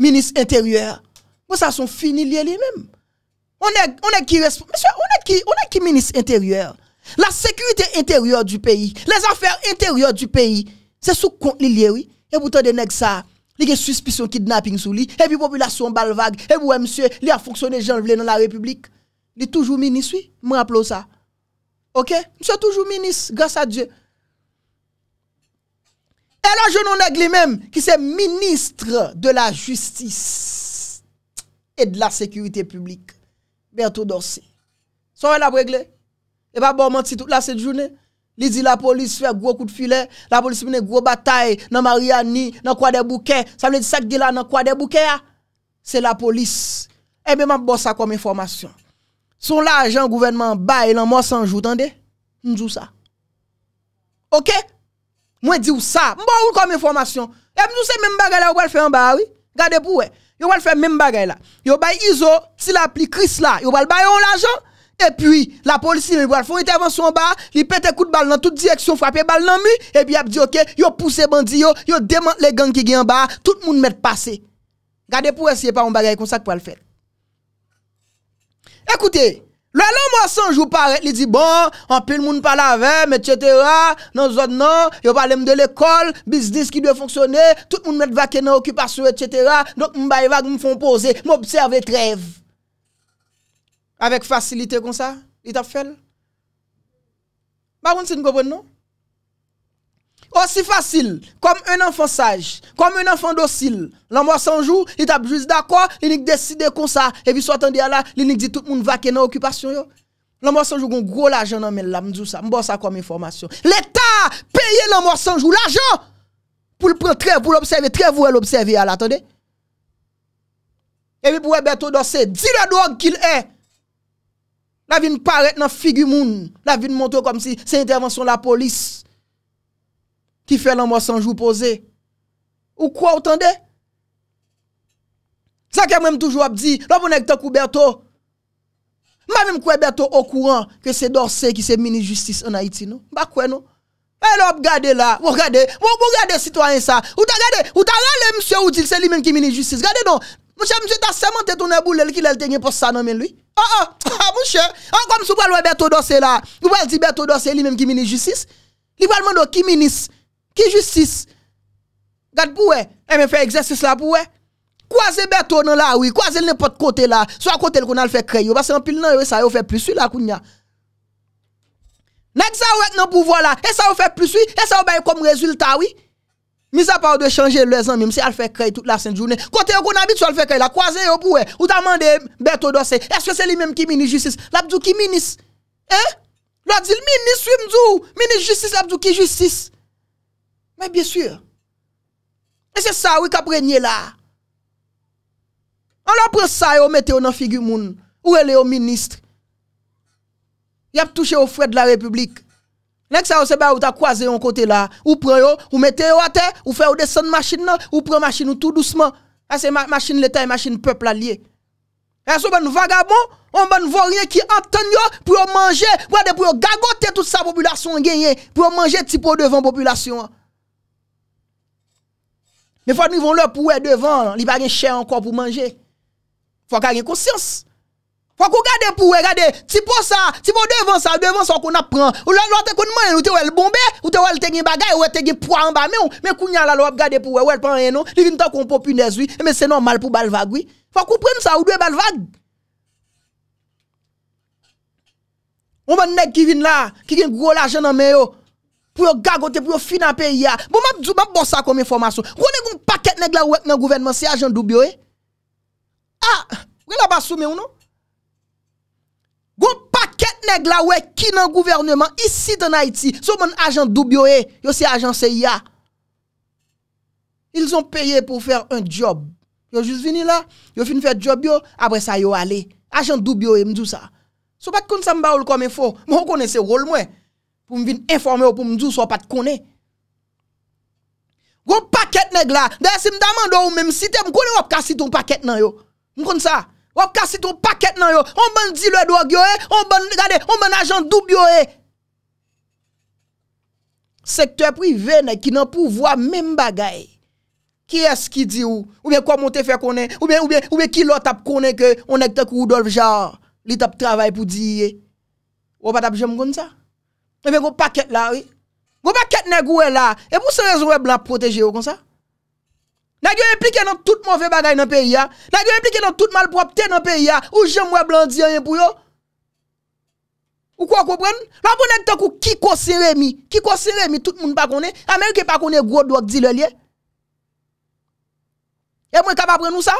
ministre intérieur. Bon, ça sont finis lui-même. On est, on est qui responsable. Monsieur, on est qui, on est qui ministre intérieur? La sécurité intérieure du pays, les affaires intérieures du pays, c'est sous compte lié, oui. Et pourtant, des nègres ça, il y a suspicion kidnapping sur lui, et puis population balvague, et vous, monsieur, il a fonctionné Jean dans la République. Il est toujours ministre, oui. Je rappelle ça. Ok? Monsieur, toujours ministre, grâce à Dieu. Et là, je que lui même qui c'est ministre de la justice et de la sécurité publique, Bertou Dorsey. Soit la a n'y Et pas bon menti toute la cette journée. Il dit la police fait gros coup de filet, la police fait une gros bataille dans Mariani, dans quoi des bouquets. Ça veut dire ça qui là dans quoi des bouquets. Hein? C'est la police. Et eh bien, bosse ça comme information. Son l'argent gouvernement bail en moi sans jour, tendez? Nous ça. OK? Moi dis ou ça, m'bon ou comme information. Et nous c'est même bagay là ou faire en bas oui. Regardez pour Yo va faire même bagay là. Yo bay ISO, si pli Chris là, yo va bailler l'argent. Et puis, la police, il va faire intervention en bas, il pète coup de balle dans toute direction, frappe balle dans mu et puis il dit, ok, yo pousse bandi yo, yo démonte les gangs qui sont en bas, tout le monde met passer. Gardez pour essayer pas un bagage comme ça va le faire. Écoutez, Lè lè mwa sanj ou paret, li di bon, anpil moun palavem, etchetera, nan zon nan, yo pale m de l'ekol, bizdis ki dwe fonksyone, tout moun mèd vake nan okupasyon, etchetera, donk m bay vage m fon pose, m obseve trev. Awek fasilite kon sa, it ap fel. Bakoun sin kope nou? Aussi oh, facile, comme un enfant sage, comme un enfant docile. L'amour sans jour, il tape juste d'accord, il décide comme ça. Et puis, soit à là, il dit tout le monde va qu'il dans l'occupation. L'amour sans jour, un gros l'argent dans la m'dou ça. dis ça comme information. L'État paye l'amour sans jour, l'argent! Pour le prendre très, pour l'observer, très vous l'observer à attendez. Et puis, pour dans dis le drogue qu'il est. La vie paraît dans la figure moune. La vie montre comme si c'est intervention de la police. Ki fè lan mwa sanjou pouze. Ou kwa ou tande? Sa ke mwen toujou ap di. Lop mwen ek te kou Beto. Mwen mwen kwe Beto okouran. Ke se dorsè ki se mini justice an Haiti nou. Ba kwe nou? E lop gade la. Mwen gade. Mwen gade sitwa yon sa. Ou ta gade. Ou ta gade le msye ou di. Se li men ki mini justice. Gade nou. Mwen chè msye ta seman te ton e boule. Li ki lel tenye pou sa nan men lui. Ha ah, ha. Ha ha mwen chè. An ah, kwa ah, msye kwa lwen Beto dorsè la. Lop mwen di Beto dorsè. Qui justice? Garde pour elle. me fait exercice là pour elle. Croisez bateau dans la rue, croisez n'importe côté là. Soit côté qu'on a fait créer, parce qu'en pile nan, ça fait plus la kounya. Nèg sa wèk non pouvoir là, et ça fait plus et ça bail comme résultat oui. Mis à part de changer les même si elle fait créer toute la sainte journée. Côté qu'on habite, elle fait créer la croisée au bout, ou t'a demandé Beto Dossé. Est-ce que c'est lui-même qui ministre justice? L'abdou qui ministre? Hein? L'autre dit ministre, oui, m'dou, ministre justice, l'abdou qui justice? Mais bien sûr. Et c'est ça, oui, qu'a là. On l'a pris ça, et on mette dans figure moun. Ou elle est le ministre. Il a touché au frais de la République. Nèg ça c'est ba ou ta croisé un côté là, ou l'a yo, ou mettez yo à terre, ou fait ou descendre machine là, ou prend machine tout doucement. Ah, c'est la machine l'état et machine peuple allié. Et ben vagabond, on ben rien qui entend pour manger, pour pour gagoter toute sa population gagner, pour manger petit pot devant population. Me fwa di mi von lò pou we devan li bagen chè anko pou manje. Fwa kagen konsyans. Fwa kou gade pou we gade. Ti po sa, ti po devan sa, devan sa kon ap pran. Ou lò lò te kon manye, ou te wè l'bombe, ou te wè l'tegin bagay, ou te wè l'tegin pwa anba. Me kou nyan lò gade pou we, ou te wè l'pang enon. Li vin ta kon popunè zwi, me se normal pou balvag. Fwa kou pren sa ou dwe balvag. On vè nèk ki vin la, ki gen gwo l'ajen anmen yo. pou yo gagote, pou yo fina pe ya. Bo mab djou, mab bosa kome foma sou. Gwene goun paket neg la wek nan gouvernement, se ajan dubyo e? Ha! Gwene la ba soume ou nou? Goun paket neg la wek ki nan gouvernement, isi den Haiti, sou moun ajan dubyo e, yo se ajan se ya. Ils ont payé pou fèr un job. Yo jous vini la, yo fin fè job yo, apre sa yo ale. Ajan dubyo e mdjou sa. Sou bak kon sa mba oul kome fò, mwen konè se wòl mwen. pou m vin informe yo pou m djou so pat kone. Gon paket neg la, deye si m daman do ou men m site, m kone wap ka siton paket nan yo. M kone sa, wap ka siton paket nan yo. On ban di le do yo yo e, on ban gade, on ban ajan dub yo yo e. Sektor privene ki nan pouvoa men bagay. Ki es ki di ou? Ou ben kwa monte fe konen? Ou ben ki lo tap konen ke on ek te kou do jav? Li tap travay pou di ye? Ou pa tap jem konen sa? E eh mwen go paket la, oui. Go paket ne gwe la. E mwen se rezon wè blan proteje yo kon sa? Na gwe implike nan tout moun fè bagay nan periya? Na gwe implike nan tout moun propte nan periya? Ou jè mwen blan diyan yon pou yo? Ou kwa koupren? La mwen nek to kou kiko siremi. Kiko siremi, tout moun pa kone. Amerike pa kone gwo do ak di le liye. E mwen kap apren nou sa?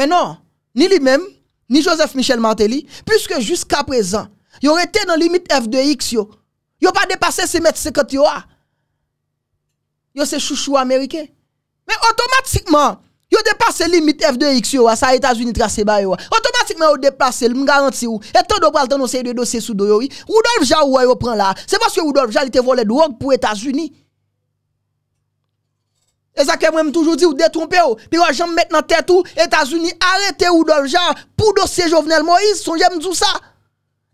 Menon, ni li mèm, ni Joseph Michel Martelly, puisque jusqu'a prezant, Yo été dans limite F 2 X yo. Yo pas dépassé ces mètres 50 yo a. Yo c'est chouchou américain. Mais automatiquement, yo dépassé limite F 2 X yo ça États-Unis tracé ba yo Automatiquement yo dépassé, le garantis Et tant de pral dans série de dossier sous do yo. Rudolf Ja ou yo prend là. C'est parce que Rudolf Ja il te volé drogue pour États-Unis. Et ça que moi toujours dit vous détrompé ou. Oh. Puis ou jamais mettre dans tête Les oh, États-Unis arrêter Rudolf Ja pour dossier Jovenel Moïse, son j'aime tout ça.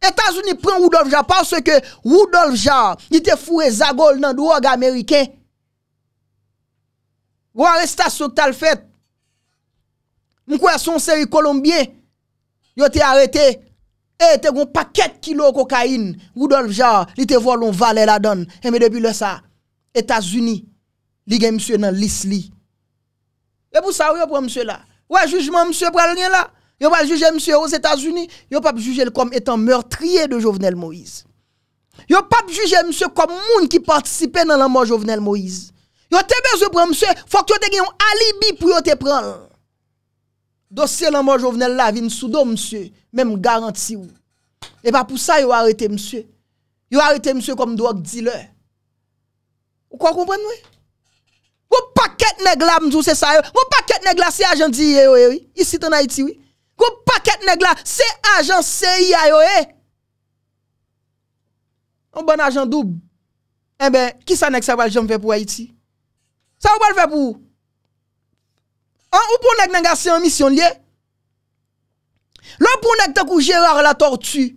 Etasouni pren Rudolf Jarre Parse ke Rudolf Jarre Ni te fure Zagol nan droga Ameriken Wan resta souk tal fet Mwen kwa son seri Kolombien Yo eh, te arete E te goun paket kilo kokain Rudolf Jarre Ni te volon valen la don E eh, me depi le sa Etasouni Li gen msue nan lis li E pou sa wyo pren msue la Wè jujman msue pren linyen la Yo pas juger monsieur aux États-Unis, yo pas juger comme étant meurtrier de Jovenel Moïse. Yo pas juger monsieur comme monde qui participait dans la mort Jovenel Moïse. Yo te besoin prendre monsieur, faut que vous ayez un alibi pour te prendre. Dossier la mort Jovenel la vie sous dos monsieur, même garantie ou. Et pas pour ça yo arrêté monsieur. Yo arrêté monsieur comme drogue dealer. Ou quoi comprendre Ou paquet nèg là c'est ça. Ou paquet nèg là c'est agent dit oui. Ici en Haïti oui. Kou paket neg la, se ajan, se yi ayo e. Eh? On ban ajan dub. Ebe, eh ki sa neg sa val jom fe pou Haiti? Sa val fe pou? An ou pou neg neg ase an misyon li e? Lan pou neg te kou Gerard la Tortue?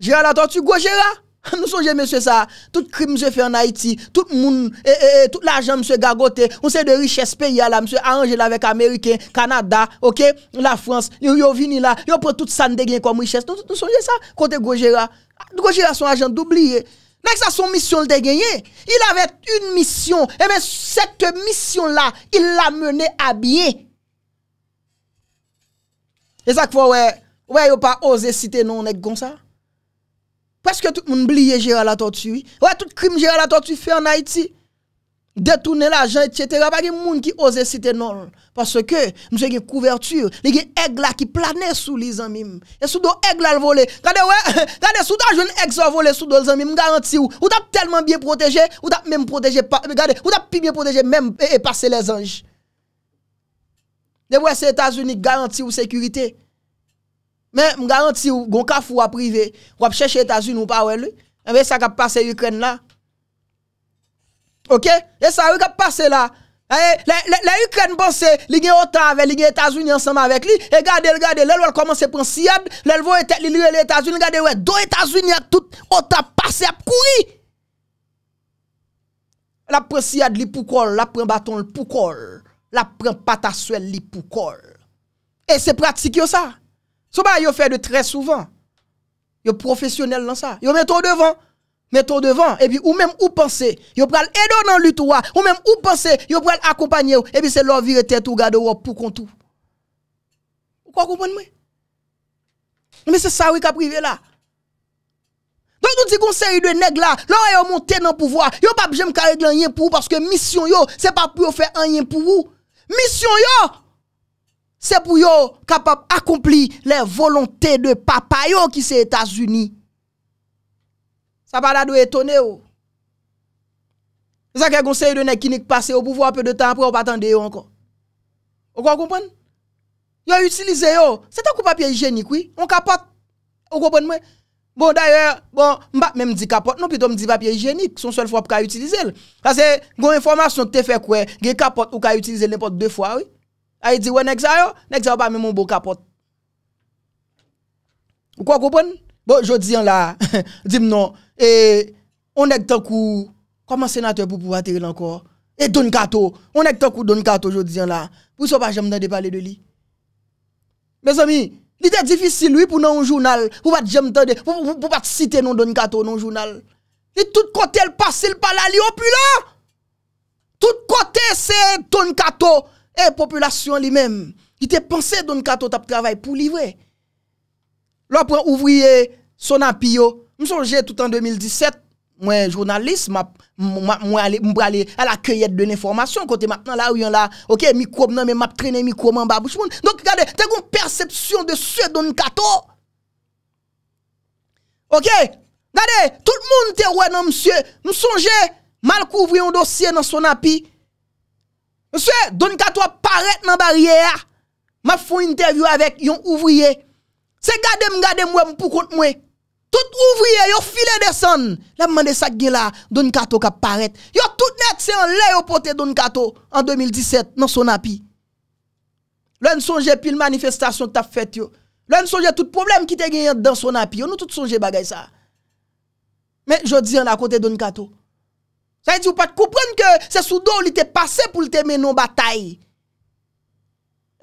Gerard la Tortue, kou Gerard? Nou sonje msè sa, tout krip msè fè an Haiti, tout moun, eh, eh, eh, tout l'ajan msè gagote, msè de richèspè ya la, msè anje la vek Ameriken, Kanada, ok, la France, yon yo vini la, yon pou tout san degyen kon msè richèspè. Nou sonje sa, kote Gojera, Gojera son ajan doubliye, nan ek sa son misyon degyenye, il avek un misyon, e men sete misyon la, il la mene abye. E sak fò wè, wè yo pa ose site nou, nek kon sa. que tout le monde oublie Gérald la tortue. Ouais, tout crime Gérald la tortue fait en Haïti. Détourner l'argent, etc. Pas de monde qui ose citer non. Parce que nous avons une couverture. Il y a un aigle qui planait sous les amis. Et sous dos aigle à voler. Regardez, ouais, regardez, sous ta jeune aigle à sous les amis. Je garantis ou. Ou tellement bien protégé. Ou t'as même protégé. Regardez, ou t'as plus bien protégé même et, passer les anges. Les c'est États-Unis garantit ou sécurité. Mais je garantis, vous avez un privé, vous avez cherché les États-Unis ou pas, mais eh ça qui a passé l'Ukraine là. Ok? Et ça qui a passé là. L'Ukraine eh, pense, les autant avec les États-Unis ensemble avec lui, et regardez, regardez, là, elle commence à prendre SIAD, là, elle voit les États-Unis, regardez, ouais, deux États-Unis, tout autant passé à courir. La prend SIAD, li pour col, la prend bâton, pour col, la prend patasuel, li pour col. Et c'est pratique ça. Ce que vous fait de très souvent. Vous professionnel dans ça. Vous mettez devant. Mettez devant. Et puis, ou même, ou pensez. Vous pral aider dans lutte ou même, ou pensez. Vous pral accompagner. Et puis, c'est leur vie tête ou garde ou pour Quoi Vous comprenez? Mais c'est ça, qui est privé là. Donc nous disons conseil de nègres là, là ils monté dans le pouvoir, yo pas besoin de régler rien pour vous parce que mission yo, c'est pas pour faire rien pour vous. Mission yo, Se pou yo kapap akompli lè volontè de papa yo ki se Etasuni. Sa pa la do etone yo. Se sa kè gonsè yon ekinik pase yo, pou vou apè de tan pou yo batande yo ankon. O kon kompon? Yo yon utilize yo, se ta kou papye jenik, oui? O kapot, o kompon mwen? Bon, daye, bon, mba mè mdi kapot, non pito mdi papye jenik, son sol fwa pou ka utilize lè. Kase, goun informasyon te fè kouè, ge kapot ou ka utilize lè pot dè fwa, oui? Ah yi di ouais nek yo, oh, nexa yo oh, pa bah, mè mon beau capote. Ou quoi koupon? Bon, je di an la, dim non e, on nek tan kou, comment sénateur pou pou tirer lankor? Et Don Kato, on nek tan kou Don Kato, je di an la, pou so pa jèm nan de pale de li? Mes amis li te difficile lui pour nan un vous pou pa jèm tan pour, pou, pou, non pat non journal Don Kato non journal. Li tout kote el pase l pala li opi la! Tout kote se Don Kato! E popolasyon li menm, I te pansè Don Kato tap travay pou livè. Lò pou ouvriye, Sonapiyo, Mwen sojè tout an 2017, Mwen jounalisme, Mwen mwale, A la kèyèd de l'informasyon, Kote mwen alyon la, Ok, mikroum nan, Mwen map trinè mikroum an ba bouch moun. Donk gade, Tèk ou perception de souye Don Kato, Ok, Gade, Tout moun te wè nan msye, Mwen sojè, Mal kouvri yon dosye nan Sonapiyo, Monsye, Don Kato a paret nan barriye ya. Ma foun interview avèk yon ouvriye. Se gade m gade m wè m pou kont m wè. Tout ouvriye, yo file desan. La m mande sak gen la, Don Kato ka paret. Yo tout net se an lè yo pote Don Kato an 2017 nan son api. Lè n sonje pi lmanifestasyon tap fèt yo. Lè n sonje tout problem ki te gen yon dans son api. Yo nou tout sonje bagay sa. Men, jodi an akote Don Kato. Ça veut dire pas comprendre que c'est sous dos il était passé pour le mener en bataille.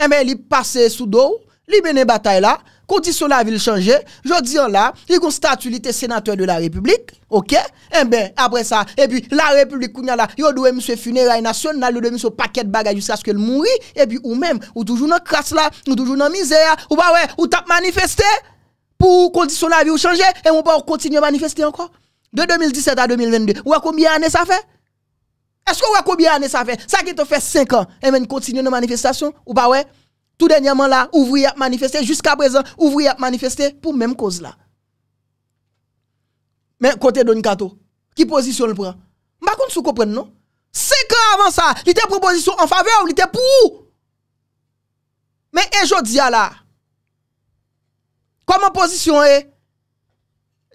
Eh bien, il passé sous dos, il mené bataille là, condition la ville changer, je dis là, il a statut était sénateur de la République, OK Eh bien, après ça, et puis la République vous là, il doit monsieur funérailles nationales, yo doit monsieur paquet de bagages jusqu'à ce qu'elle mourit et puis ou même ou toujours dans crasse là, ou toujours dans misère, ou pas ouais, ou t'a manifesté pour condition la vie ou changer et on pas continuer à manifester encore de 2017 à 2022. à combien d'années ça fait? Est-ce que à combien d'années ça fait? Ça qui te fait 5 ans, et eh même ben, continue nos manifestations, ou pas ouais? Tout dernièrement là, ouvrir, a manifester, jusqu'à présent, ouvrir, a manifester pour même cause là. Mais côté Kato, qui positionne le prend? Je ne sais pas non? 5 ans avant ça, il était proposition en faveur ou il était pour? Mais aujourd'hui là, comment position est? Eh,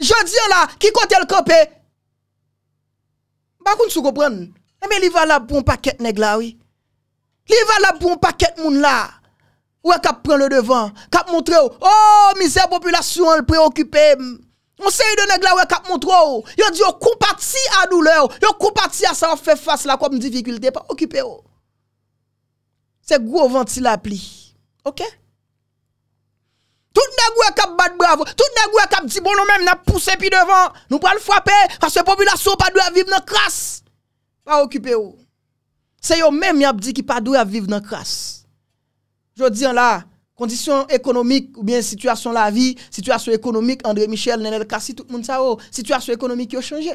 Je di yo la, ki kote el kope. Bakoun sou gopren. Eme li va la pou mpa ket neg la ouy. Li va la pou mpa ket moun la. Ou e kap pren le devan. Kap montre ou. Oh, mizer popilasyon el preokipe. Monseri de neg la ou e kap montre ou. Yo di yo kompati a doule ou. Yo kompati a sa ou fe fase la komp di vikulte pa okipe ou. Se gwo vanti la pli. Okè? Tout nègre kap bat bravo, tout nègre kap dit bon nous même n'a poussé pi devant, nous pas le frapper parce que population pas doit vivre dans crasse. Pas occupé ou. Oh. C'est eux même qui a dit qui pas doit vivre dans crasse. Je dis là, conditions économiques ou bien situation la vie, situation économique André Michel, Nenel Kassi, tout le monde ça oh. situation économique qui a changé.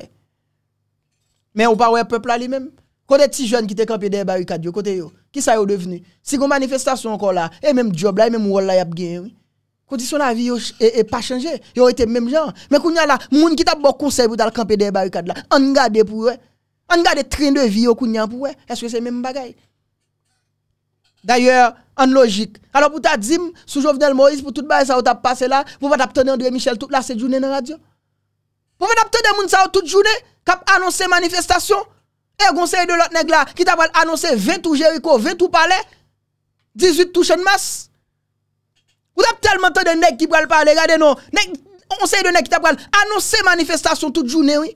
Mais on pas peuple là lui-même. Quand ti jeune jeunes qui étaient campés derrière barricades côté yo, qui ça est devenu Si une manifestation encore là, et même job là, et même wall là y a gagné. Condition la vie et pas changé, ils ont été même gens Mais qu'on y a là, moun qui t'a bon conseil pour dans camper des barricades là, on garde pour eux. On garde train de vie y a pour eux. Est-ce que c'est même bagaille D'ailleurs, en logique. Alors pour ta dim, sous Jovenel Moïse pour tout bagaille ça t'a passé là, pour pas t'attendre André Michel toute la cette journée dans radio. Pour pas t'attendre moun ça toute journée cap annoncer manifestation. Et conseil de l'autre nèg là qui t'a annoncé 20 ou Jéricho, 20 ou palais, 18 touches en masse. Vous avez tellement de nègres qui parlent parler, regardez non. on sait de nègres qui parlent annoncer manifestation toute journée, oui.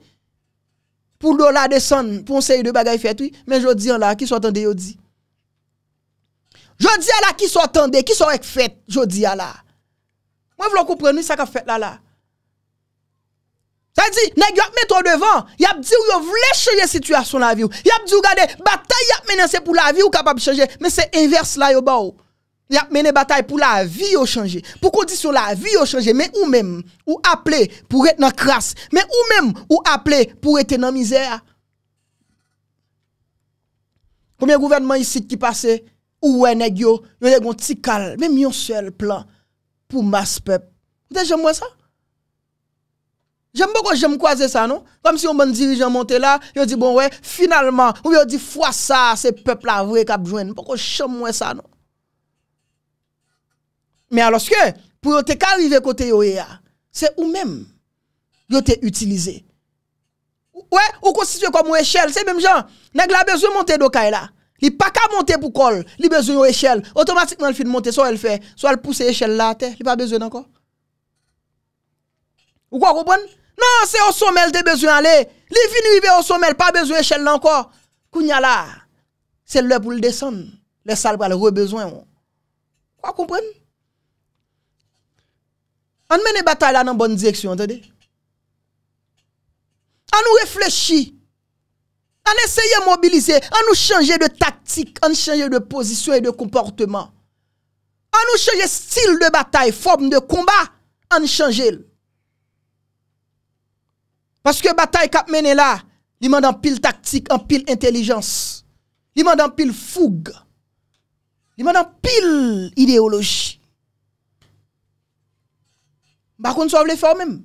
Pour dollar descendre, pour essayer de bagaille fait, oui. Mais je dis là, qui sont attendés, je dis. Je dis à la qui soit attendu, qui soit fait, je dis à la. Moi, vous comprenez ça qu'a fait là, là. Ça dit, nèg y'a mettre devant, Y'a a dit voulez changer la changer situation la vie. Y'a a dit regardez, bataille y'a a pour la vie ou capable changer, mais c'est inverse là vous bas. Il y a mené bataille pour la vie au changer, pour condition la vie au changer, mais ou même ou appelé pour être dans crasse, mais ou même ou appelé pour être dans misère. Combien de gouvernement ici qui passait ou ouais nèg yo, yo un petit calme, même yon seul plan pour masse peuple. J'aime moi ça. J'aime beaucoup, j'aime croiser ça, non? Comme si un bon dirigeant monte là, il dit bon ouais, finalement, ou dit fois ça, c'est peuple la vrai qui a besoin. Pourquoi j'aime moi ça, non? Mais alors que, pour te arriver côté OEA, c'est ou même, yote te utilisé. Ouais, ou constitué comme une échelle, c'est même genre, nèg la besoin monter do là. Il pas qu'à monter pour col, il besoin d'une échelle. Automatiquement, il fin monter, soit elle fait, soit elle pousse l'échelle là, il pas besoin encore. Ou quoi, comprenez? Non, c'est au sommet, il a besoin d'aller. Il finit arriver au sommet, pas besoin échelle là encore. Kounya là, c'est l'heure pour le descendre. Les salles, ont besoin. Quoi, comprenez? On mène bataille là dans la bonne direction, entendez? On nous réfléchit. On essaye de mobiliser. On nous changer de tactique. On change de position et de comportement. On nous change style de bataille, forme de combat. On change. Parce que bataille cap mené là, il demande en pile tactique, en pile intelligence. Il demande en pile fougue. Il demande en pile idéologie. Je ne sais les faire même.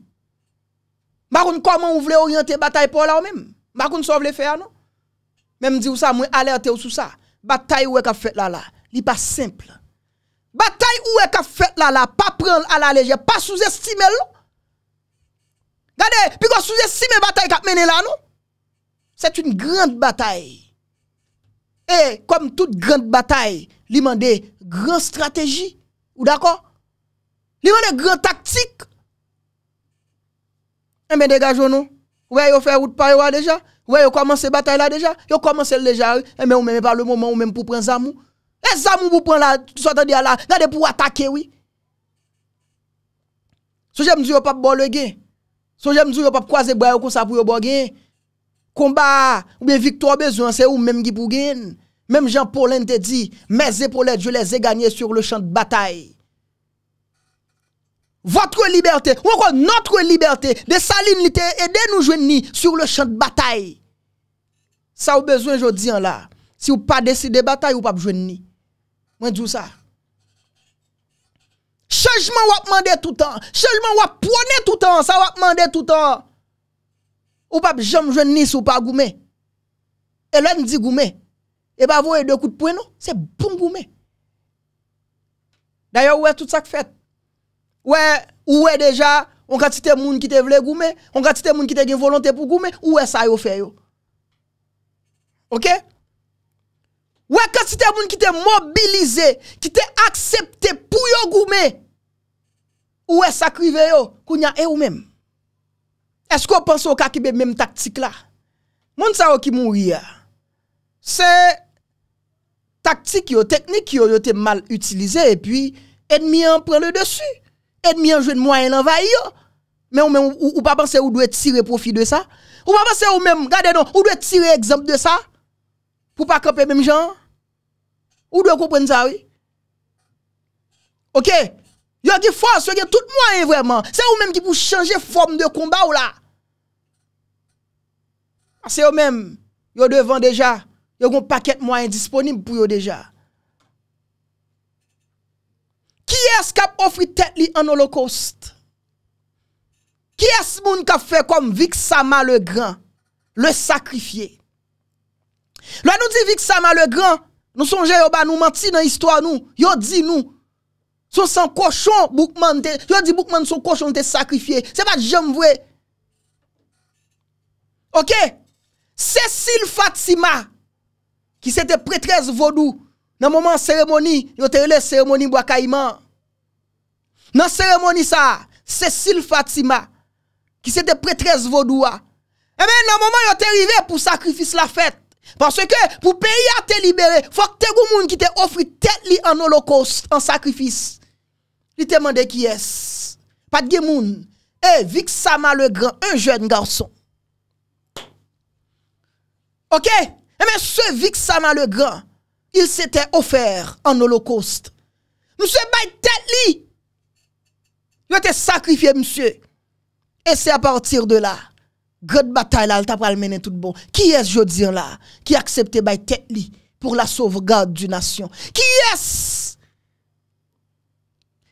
Bah, comment vous voulez orienter la bataille pour là même? pas bah, comment vous les faire non? Même si ça, moi alerté ou sous ça. Bataille ou est qu'a fait là là, n'est pas simple. Bataille ou est qu'a fait là là, pas prendre à la légère, pas sous-estimer Regardez, puis vous sous-estime la bataille qu'a mené là non? C'est une grande bataille. Et comme toute grande bataille, il demande grande stratégie. Ou d'accord Li men de gran taktik. E men degajo nou. Ouè yo fè route pariwa deja. Ouè yo komanse batay la deja. Yo komanse leja ou. Eh, e men ou men me pa le mouman ou men pou pren zamou. E zamou pou pren la, tout sa ta diya la, nan de pou atake ou. Sou jèm di yo pap bole gen. Sou jèm di yo pap kwa ze bwayo kon sa pou yo bo gen. Koumba ou ben vikto ou bezon se ou menm gi pou gen. Menm jan polen te di, men zè polen je le zè ganyè sur le chan de batayi. votre liberté, ou encore notre liberté, de et de nous joindre sur le champ de bataille. Ça, vous besoin aujourd'hui là. Si vous pas décidé de bataille, vous pas joindre Moi, je dis ça. Changement, vous demandez tout le temps. Changement, vous prenez tout le temps. Ça, vous demandez tout le temps. Ou pas jamais joindre si vous pas goumé. Et là, dit goumé. Et eh bah, ben, vous avez deux coups de poing, non? C'est bon goumé. D'ailleurs, est tout ça que fait. Ouais, est déjà, on quantité de monde qui te voulait goumer, on a des monde qui te une volonté pour goumer, est ça yo fait yo. OK Ouais, quantité de monde qui te mobilisé, qui te accepté pour yo goumer. est ça crive yo, kounya et ou même. Est-ce qu'on pense au kakibe même tactique là Moun sa qui mourir. C'est tactique yo, technique yo, yo te mal utilisé et puis l'ennemi en prend le dessus ennemi en jeu de moyen l'envahir. Mais on même ou, pas penser ou doit tirer profit de ça. Ou pas penser ou même regardez non, ou doit tirer exemple de ça pour pas camper même gens. Ou doit comprendre ça oui. OK. y a force, yo a tout moyen vraiment. C'est ou même qui pour changer forme de combat ou là. C'est eux même yo devant déjà, yo un paquet de moyens disponibles pour eux déjà. ki es kap ofri tet li an holokost? Ki es moun kap fe kom vik sama le gran, le sakrifye? Lwa nou di vik sama le gran, nou son jay oba nou manti nan histwa nou, yo di nou, son san koshon, yo di boukman son koshon te sakrifye, se pat jem vwe. Ok? Cecil Fatima, ki se te pretrez vodou, nan mouman seremoni, yo te rele seremoni mwa ka iman, Dans la cérémonie, c'est Cécile Fatima, qui s'était prêtresse vaudoua. Et bien, dans le moment où est arrivé pour sacrifice la fête, parce que pour payer à te libérer, il faut que tu aies qui te offre tête en holocauste, en sacrifice. Il te demande qui est. Pas de monde. Et eh, Vic le Grand, un jeune garçon. Ok? Et eh bien, ce Vic le Grand, il s'était offert en holocauste. Nous Monsieur baye tête Yo te sacrifié, monsieur. Et c'est à partir de là, grande bataille là, t'a le mener tout bon. Qui est ce là qui a accepté by tête pour la sauvegarde du nation? Qui est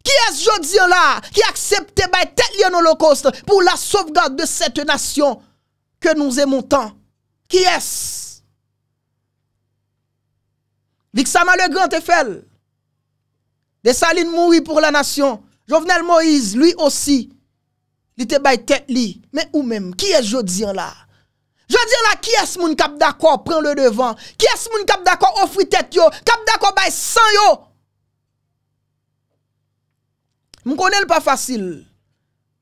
qui est ce là qui a accepté by tête pour la sauvegarde de cette nation que nous aimons tant? Qui est Vixama le Grand Eiffel. Des salines mourir pour la nation. Jovenel Moïse, lui aussi, il était by tête li. Mais ou même, qui est Jodian là? Jodian là, qui est ce moun kap d'accord prend le devant? Qui est ce moun kap d'accord offre tête yo? Kap d'accord bay sang yo? M'm le pas facile.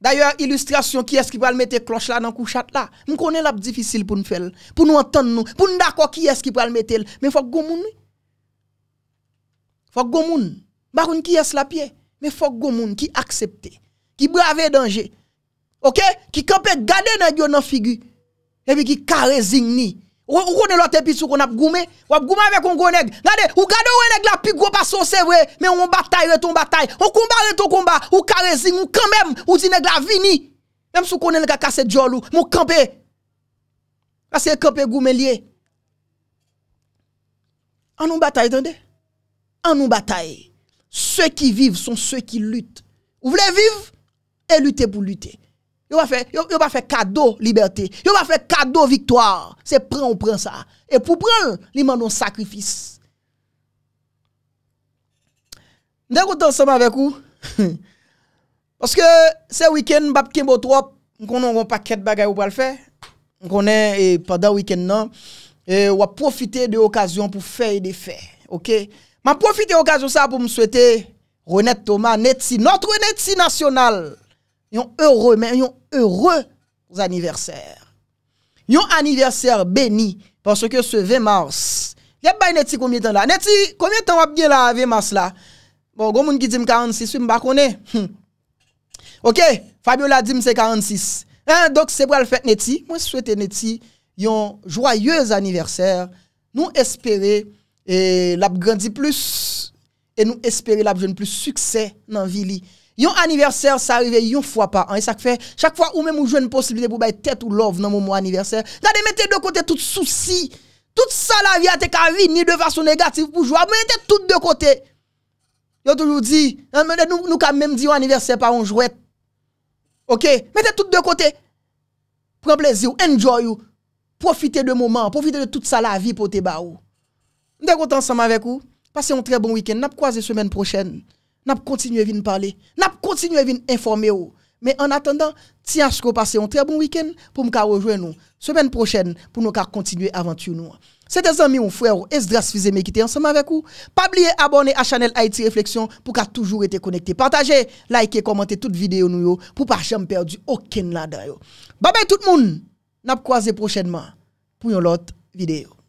D'ailleurs, illustration qui est-ce qui va mettre cloche là dans couchat là. Je m'm connais la difficile pour nous faire, pour nous entendre nous, pour nous d'accord qui est-ce qui va le mettre. Mais faut que moun. Faut que moun. Baroun qui est la pied. Me fok goun moun ki aksepte, ki brave danje, ok? Ki kampe gade nan gyon nan figi, ebi ki karezing ni. Ou konen lote pisou kon ap goume, wap goume vek kon goun neg, gade, ou gade wè neg la pi goupa son sewe, men ou mou batay re ton batay, ou koumba re ton koumba, ou karezing, ou kamem, ou zi neg la vi ni. Nem sou konen laka kase djolou, mou kampe, kase kampe goume liye. An nou batay, dende? An nou batay. Ceux qui vivent sont ceux qui luttent. Vous voulez vivre et lutter pour lutter. Vous va faire pas faire cadeau liberté, vous va faire cadeau victoire. C'est prendre on prend ça. Et pour prendre, il a un sacrifice. Nous sommes ensemble avec vous. Parce que ce week-end, Bab on un paquet de choses pour le faire. On connaît pendant le week-end, on va profiter de l'occasion pour faire des faits. OK? Je profite de ça pour me souhaiter Renette Thomas, Netsi, notre NETI national, Yon heureux, mais yon heureux anniversaire. Yon anniversaire béni, parce que ce 20 mars, il y a Netsi combien de temps là? Netsi, combien de temps bien là, 20 mars là? Bon, il y a qui 46, je ne sais pas. Ok, l'a dit c'est 46. Hein, donc, c'est pour le fête Netsi. Moi, je souhaite NETI yon joyeux anniversaire. Nous espérons et l'a grandit plus et nous espérons l'a jeune plus succès dans vie. Yon anniversaire, ça arrive une fois par an. Et ça fait, chaque fois ou même ou une possibilité pour être tête ou love dans mon moment anniversaire, de mettre de côté tout souci, tout ça la vie a été ni de façon négative pour jouer, mettez tout de côté. Yon toujours dit, hein, nous, nous quand même dit un anniversaire par un jouet. Ok? Mettez tout de côté. Prends plaisir, enjoy, profitez de moment, profitez de toute ça la vie pour te baou. Nous sommes ensemble avec vous. Passez un très bon week-end. Nous la semaine prochaine. Nous continuer à parler. Nous continuer à informer informer. Mais en attendant, tiens à ce que passez un très bon week-end pour nous rejoindre nous. Semaine prochaine, pour nous continuer l'aventure. nous. C'est des amis ou frères Esdras Fizeme qui ensemble avec vous. Pas oublier abonner à Chanel Haïti Réflexion pour qu'à toujours été connecté. Partagez, likez, commentez toutes vidéos nous pour pas jamais perdre aucun là-dedans. Bye bye tout le monde. N'a croisé prochainement pour une autre vidéo.